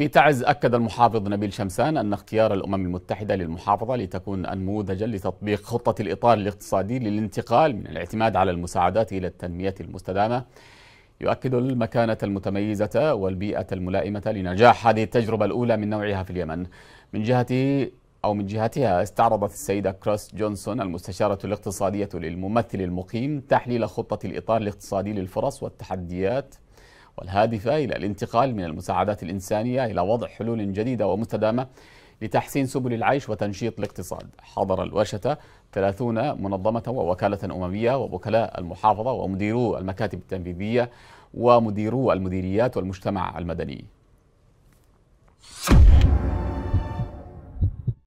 في تعز أكد المحافظ نبيل شمسان أن اختيار الأمم المتحدة للمحافظة لتكون أنموذجا لتطبيق خطة الإطار الاقتصادي للانتقال من الاعتماد على المساعدات إلى التنمية المستدامة يؤكد المكانة المتميزة والبيئة الملائمة لنجاح هذه التجربة الأولى من نوعها في اليمن من جهته أو من جهتها استعرضت السيدة كروس جونسون المستشارة الاقتصادية للممثل المقيم تحليل خطة الإطار الاقتصادي للفرص والتحديات والهادفة إلى الانتقال من المساعدات الإنسانية إلى وضع حلول جديدة ومستدامة لتحسين سبل العيش وتنشيط الاقتصاد حضر الورشة 30 منظمة ووكالة أممية ووكلاء المحافظة ومديرو المكاتب التنفيذية ومديرو المديريات والمجتمع المدني